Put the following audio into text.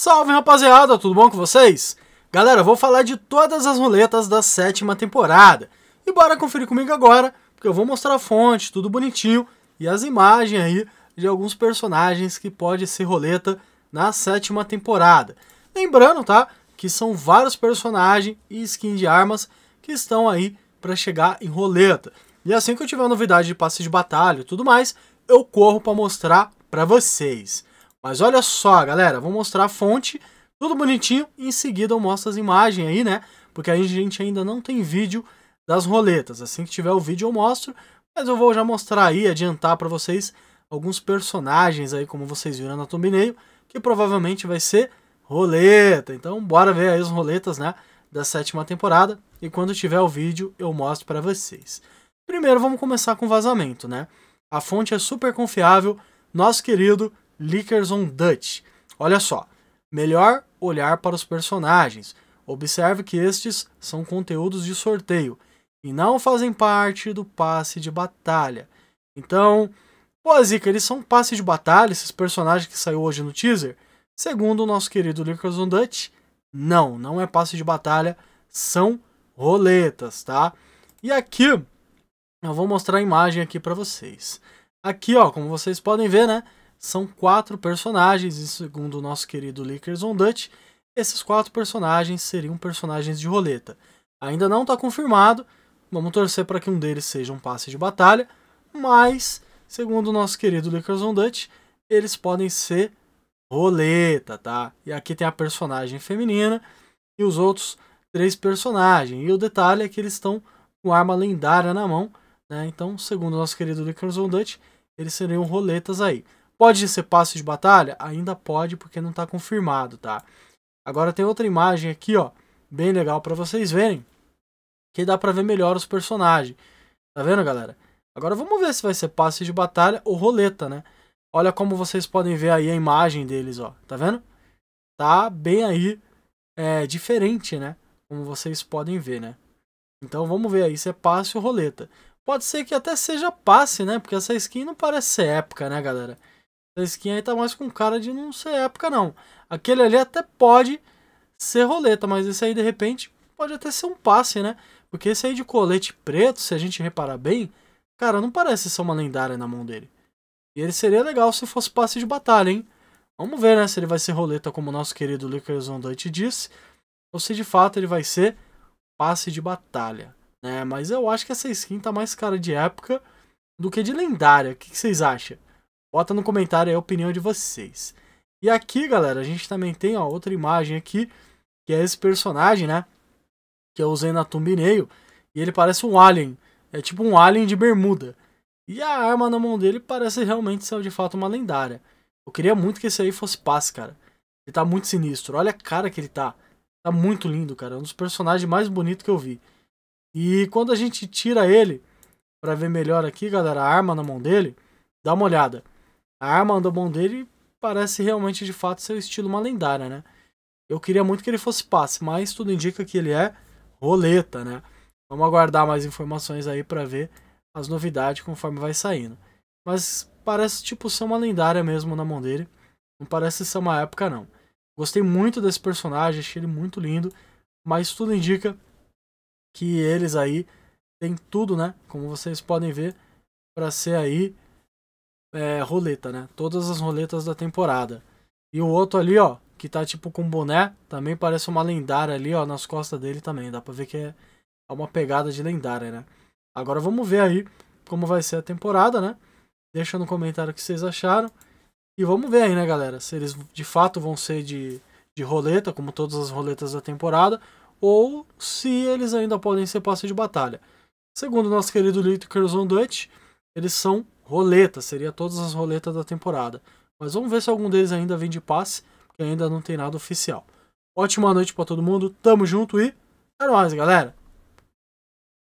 Salve rapaziada, tudo bom com vocês? Galera, vou falar de todas as roletas da sétima temporada. E bora conferir comigo agora, porque eu vou mostrar a fonte, tudo bonitinho, e as imagens aí de alguns personagens que pode ser roleta na sétima temporada. Lembrando, tá, que são vários personagens e skin de armas que estão aí para chegar em roleta. E assim que eu tiver novidade de passe de batalha e tudo mais, eu corro para mostrar para vocês. Mas olha só, galera, vou mostrar a fonte, tudo bonitinho, em seguida eu mostro as imagens aí, né? Porque a gente ainda não tem vídeo das roletas. Assim que tiver o vídeo eu mostro, mas eu vou já mostrar aí, adiantar para vocês alguns personagens aí, como vocês viram na thumbnail, que provavelmente vai ser roleta. Então bora ver aí as roletas, né, da sétima temporada. E quando tiver o vídeo eu mostro para vocês. Primeiro vamos começar com vazamento, né? A fonte é super confiável, nosso querido Lickers on Dutch. Olha só, melhor olhar para os personagens. Observe que estes são conteúdos de sorteio e não fazem parte do passe de batalha. Então, pô, Zica, eles são passe de batalha, esses personagens que saiu hoje no teaser? Segundo o nosso querido Lickers on Dutch, não, não é passe de batalha, são roletas, tá? E aqui, eu vou mostrar a imagem aqui para vocês. Aqui, ó, como vocês podem ver, né? são quatro personagens, e segundo o nosso querido Lickers on Dutch, esses quatro personagens seriam personagens de roleta. Ainda não está confirmado, vamos torcer para que um deles seja um passe de batalha, mas, segundo o nosso querido Lickers on Dutch, eles podem ser roleta, tá? E aqui tem a personagem feminina e os outros três personagens. E o detalhe é que eles estão com arma lendária na mão, né? Então, segundo o nosso querido Lickers on Dutch, eles seriam roletas aí. Pode ser passe de batalha? Ainda pode, porque não está confirmado, tá? Agora tem outra imagem aqui, ó, bem legal para vocês verem, que dá para ver melhor os personagens. Tá vendo, galera? Agora vamos ver se vai ser passe de batalha ou roleta, né? Olha como vocês podem ver aí a imagem deles, ó. Tá vendo? Tá bem aí é, diferente, né? Como vocês podem ver, né? Então vamos ver aí se é passe ou roleta. Pode ser que até seja passe, né? Porque essa skin não parece ser época, né, galera? Essa skin aí tá mais com cara de não ser época, não. Aquele ali até pode ser roleta, mas esse aí, de repente, pode até ser um passe, né? Porque esse aí de colete preto, se a gente reparar bem, cara, não parece ser uma lendária na mão dele. E ele seria legal se fosse passe de batalha, hein? Vamos ver, né, se ele vai ser roleta, como o nosso querido Lucas disse, ou se de fato ele vai ser passe de batalha. Né? Mas eu acho que essa skin tá mais cara de época do que de lendária. O que vocês acham? Bota no comentário aí a opinião de vocês. E aqui, galera, a gente também tem ó, outra imagem aqui, que é esse personagem, né? Que eu usei na thumbnail. E ele parece um alien. É tipo um alien de bermuda. E a arma na mão dele parece realmente ser de fato uma lendária. Eu queria muito que esse aí fosse paz, cara. Ele tá muito sinistro. Olha a cara que ele tá. Tá muito lindo, cara. É um dos personagens mais bonitos que eu vi. E quando a gente tira ele, para ver melhor aqui, galera, a arma na mão dele, dá uma olhada. A arma andou mão dele parece realmente de fato ser o estilo uma lendária, né? Eu queria muito que ele fosse passe, mas tudo indica que ele é roleta, né? Vamos aguardar mais informações aí para ver as novidades conforme vai saindo. Mas parece tipo ser uma lendária mesmo na mão dele. Não parece ser uma época não. Gostei muito desse personagem, achei ele muito lindo, mas tudo indica que eles aí têm tudo, né? Como vocês podem ver, para ser aí é, roleta, né? Todas as roletas da temporada. E o outro ali, ó, que tá tipo com boné, também parece uma lendária ali, ó, nas costas dele também. Dá pra ver que é, é uma pegada de lendária, né? Agora vamos ver aí como vai ser a temporada, né? Deixa no comentário o que vocês acharam. E vamos ver aí, né, galera? Se eles de fato vão ser de, de roleta, como todas as roletas da temporada, ou se eles ainda podem ser passe de batalha. Segundo nosso querido Lito Curzon Dutch, eles são Roleta, seria todas as roletas da temporada. Mas vamos ver se algum deles ainda vem de passe, porque ainda não tem nada oficial. Ótima noite para todo mundo, tamo junto e é nóis, galera!